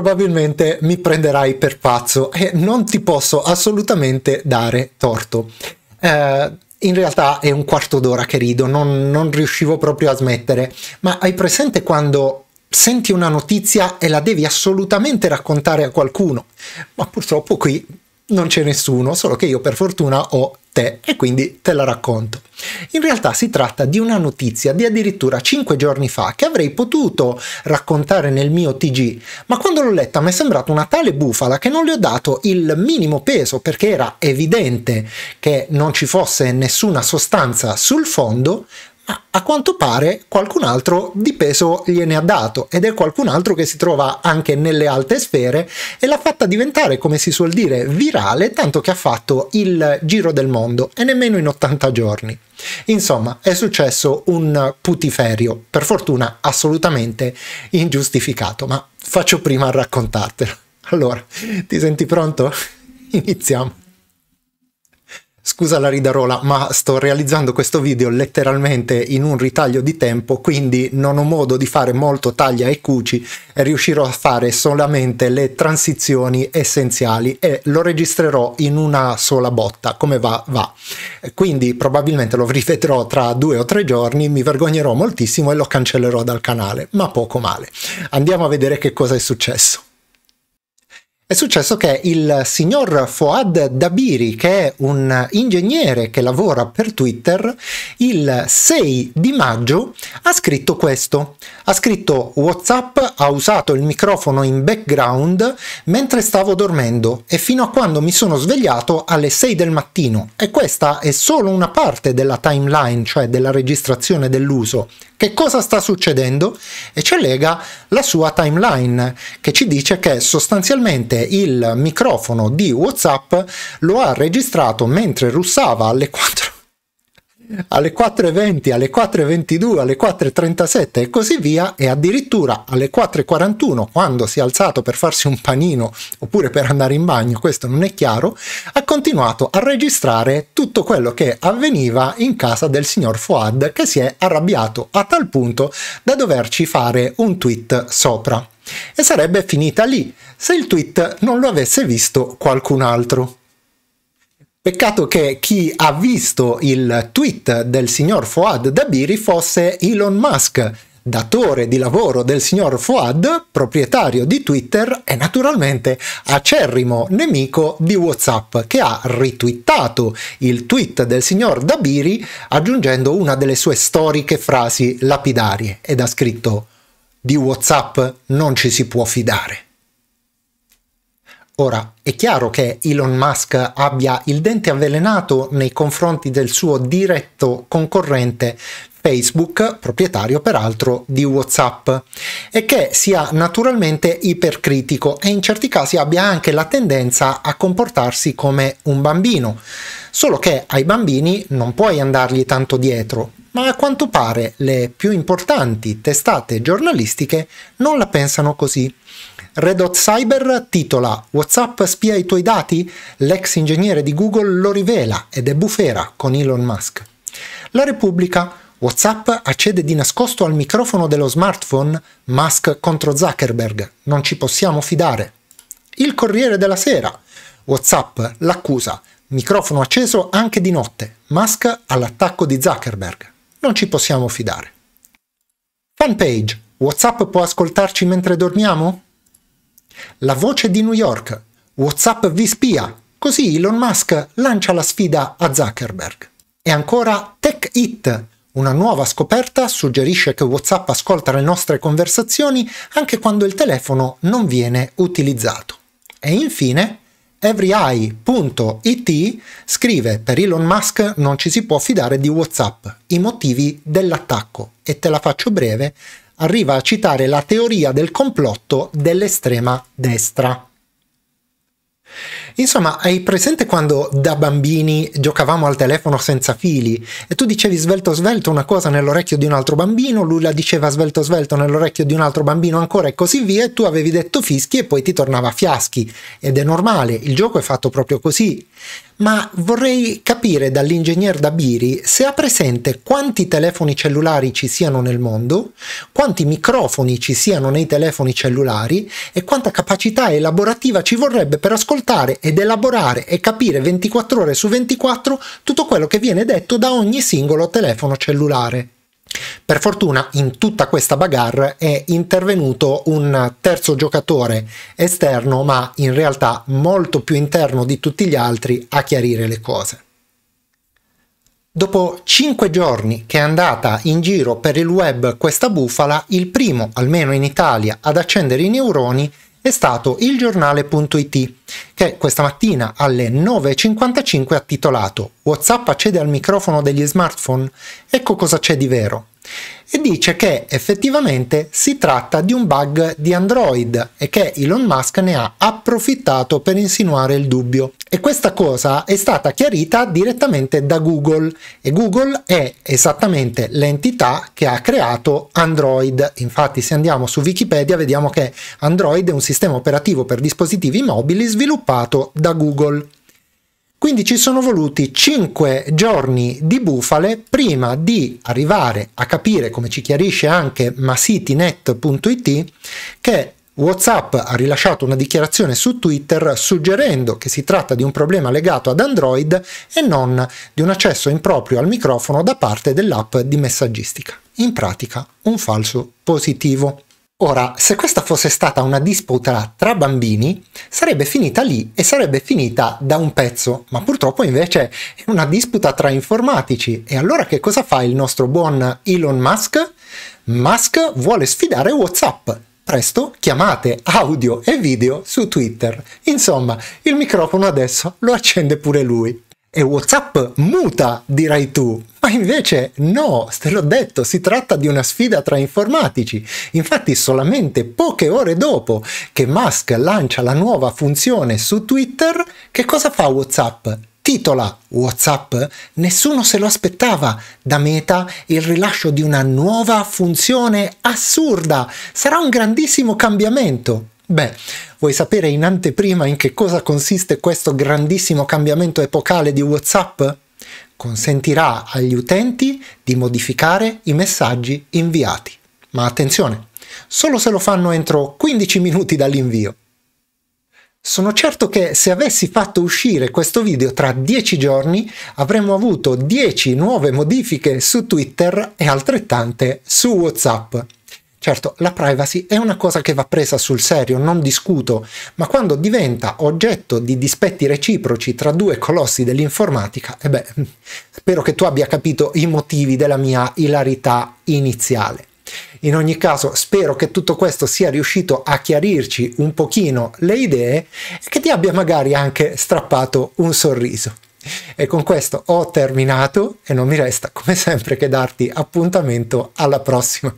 probabilmente mi prenderai per pazzo e non ti posso assolutamente dare torto. Eh, in realtà è un quarto d'ora che rido, non, non riuscivo proprio a smettere, ma hai presente quando senti una notizia e la devi assolutamente raccontare a qualcuno. Ma purtroppo qui non c'è nessuno, solo che io per fortuna ho te e quindi te la racconto. In realtà si tratta di una notizia di addirittura 5 giorni fa che avrei potuto raccontare nel mio TG, ma quando l'ho letta mi è sembrata una tale bufala che non le ho dato il minimo peso perché era evidente che non ci fosse nessuna sostanza sul fondo, a quanto pare qualcun altro di peso gliene ha dato ed è qualcun altro che si trova anche nelle alte sfere e l'ha fatta diventare, come si suol dire, virale, tanto che ha fatto il giro del mondo e nemmeno in 80 giorni. Insomma, è successo un putiferio, per fortuna assolutamente ingiustificato, ma faccio prima a raccontartelo. Allora, ti senti pronto? Iniziamo. Scusa la ridarola, ma sto realizzando questo video letteralmente in un ritaglio di tempo, quindi non ho modo di fare molto taglia e cuci e riuscirò a fare solamente le transizioni essenziali e lo registrerò in una sola botta, come va va. Quindi probabilmente lo rivedrò tra due o tre giorni, mi vergognerò moltissimo e lo cancellerò dal canale, ma poco male. Andiamo a vedere che cosa è successo. È successo che il signor Fouad Dabiri, che è un ingegnere che lavora per Twitter, il 6 di maggio ha scritto questo. Ha scritto WhatsApp ha usato il microfono in background mentre stavo dormendo e fino a quando mi sono svegliato alle 6 del mattino. E questa è solo una parte della timeline, cioè della registrazione dell'uso che cosa sta succedendo e ci lega la sua timeline che ci dice che sostanzialmente il microfono di WhatsApp lo ha registrato mentre russava alle 4 alle 4.20, alle 4.22, alle 4.37 e così via e addirittura alle 4.41 quando si è alzato per farsi un panino oppure per andare in bagno, questo non è chiaro, ha continuato a registrare tutto quello che avveniva in casa del signor Fuad che si è arrabbiato a tal punto da doverci fare un tweet sopra. E sarebbe finita lì se il tweet non lo avesse visto qualcun altro. Peccato che chi ha visto il tweet del signor Fouad Dabiri fosse Elon Musk, datore di lavoro del signor Fouad, proprietario di Twitter e naturalmente acerrimo nemico di Whatsapp, che ha ritwittato il tweet del signor Dabiri aggiungendo una delle sue storiche frasi lapidarie ed ha scritto di Whatsapp non ci si può fidare. Ora, è chiaro che Elon Musk abbia il dente avvelenato nei confronti del suo diretto concorrente Facebook, proprietario peraltro di WhatsApp, e che sia naturalmente ipercritico e in certi casi abbia anche la tendenza a comportarsi come un bambino. Solo che ai bambini non puoi andargli tanto dietro, ma a quanto pare le più importanti testate giornalistiche non la pensano così. Red Hot Cyber titola WhatsApp spia i tuoi dati? L'ex ingegnere di Google lo rivela ed è bufera con Elon Musk. La Repubblica WhatsApp accede di nascosto al microfono dello smartphone Musk contro Zuckerberg. Non ci possiamo fidare. Il Corriere della Sera. WhatsApp l'accusa. Microfono acceso anche di notte. Musk all'attacco di Zuckerberg. Non ci possiamo fidare. Fanpage. WhatsApp può ascoltarci mentre dormiamo? La voce di New York. WhatsApp vi spia. Così Elon Musk lancia la sfida a Zuckerberg. E ancora Tech It. Una nuova scoperta suggerisce che WhatsApp ascolta le nostre conversazioni anche quando il telefono non viene utilizzato. E infine everyeye.it scrive per Elon Musk non ci si può fidare di Whatsapp, i motivi dell'attacco e te la faccio breve, arriva a citare la teoria del complotto dell'estrema destra. Insomma, hai presente quando da bambini giocavamo al telefono senza fili e tu dicevi svelto svelto una cosa nell'orecchio di un altro bambino, lui la diceva svelto svelto nell'orecchio di un altro bambino ancora e così via e tu avevi detto fischi e poi ti tornava fiaschi ed è normale, il gioco è fatto proprio così. Ma vorrei capire dall'ingegner Dabiri se ha presente quanti telefoni cellulari ci siano nel mondo, quanti microfoni ci siano nei telefoni cellulari e quanta capacità elaborativa ci vorrebbe per ascoltare ed elaborare e capire 24 ore su 24 tutto quello che viene detto da ogni singolo telefono cellulare. Per fortuna in tutta questa bagarre è intervenuto un terzo giocatore esterno, ma in realtà molto più interno di tutti gli altri, a chiarire le cose. Dopo 5 giorni che è andata in giro per il web questa bufala, il primo, almeno in Italia, ad accendere i neuroni è stato il giornale.it che questa mattina alle 9.55 ha titolato WhatsApp accede al microfono degli smartphone? Ecco cosa c'è di vero e dice che effettivamente si tratta di un bug di Android e che Elon Musk ne ha approfittato per insinuare il dubbio. E questa cosa è stata chiarita direttamente da Google e Google è esattamente l'entità che ha creato Android. Infatti se andiamo su Wikipedia vediamo che Android è un sistema operativo per dispositivi mobili sviluppato da Google. Quindi ci sono voluti 5 giorni di bufale prima di arrivare a capire, come ci chiarisce anche masitinet.it, che WhatsApp ha rilasciato una dichiarazione su Twitter suggerendo che si tratta di un problema legato ad Android e non di un accesso improprio al microfono da parte dell'app di messaggistica. In pratica un falso positivo. Ora, se questa fosse stata una disputa tra bambini, sarebbe finita lì e sarebbe finita da un pezzo, ma purtroppo invece è una disputa tra informatici. E allora che cosa fa il nostro buon Elon Musk? Musk vuole sfidare WhatsApp. Presto chiamate audio e video su Twitter. Insomma, il microfono adesso lo accende pure lui e WhatsApp muta, dirai tu. Ma invece no, te l'ho detto, si tratta di una sfida tra informatici. Infatti solamente poche ore dopo che Musk lancia la nuova funzione su Twitter, che cosa fa WhatsApp? titola WhatsApp, nessuno se lo aspettava da Meta il rilascio di una nuova funzione assurda. Sarà un grandissimo cambiamento. Beh, vuoi sapere in anteprima in che cosa consiste questo grandissimo cambiamento epocale di WhatsApp? Consentirà agli utenti di modificare i messaggi inviati. Ma attenzione, solo se lo fanno entro 15 minuti dall'invio. Sono certo che se avessi fatto uscire questo video tra 10 giorni avremmo avuto 10 nuove modifiche su Twitter e altrettante su WhatsApp. Certo, la privacy è una cosa che va presa sul serio, non discuto, ma quando diventa oggetto di dispetti reciproci tra due colossi dell'informatica, e eh beh, spero che tu abbia capito i motivi della mia ilarità iniziale. In ogni caso, spero che tutto questo sia riuscito a chiarirci un pochino le idee e che ti abbia magari anche strappato un sorriso. E con questo ho terminato e non mi resta come sempre che darti appuntamento alla prossima.